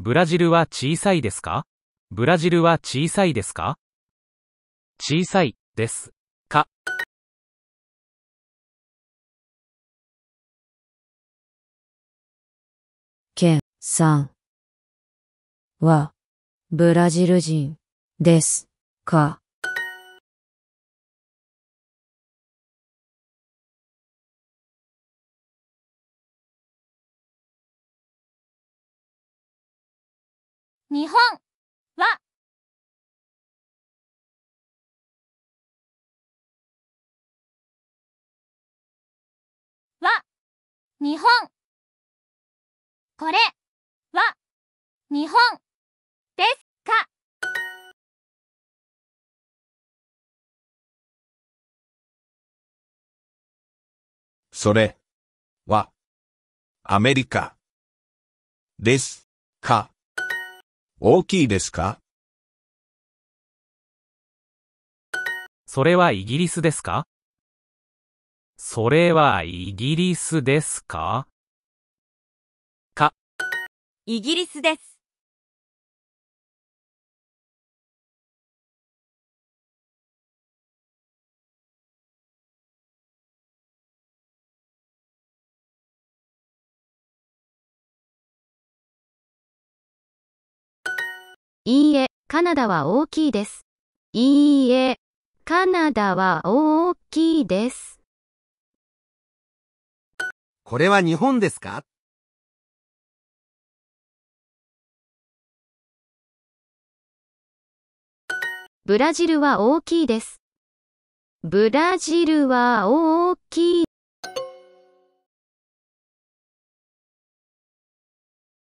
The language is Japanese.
ブラジルは小さいですかブラジルは小さいですか小さい、です。か。ケンさんは、ブラジル人ですか日本は日本これは日本ですかそれはアメリカですか大きいですかそれはイギリスですかそれはイギリスですかイギリスです。いいえ、カナダは大きいです。いいえ、カナダは大きいです。これは日本ですかブラジルは大きいです。ブラジルは大きい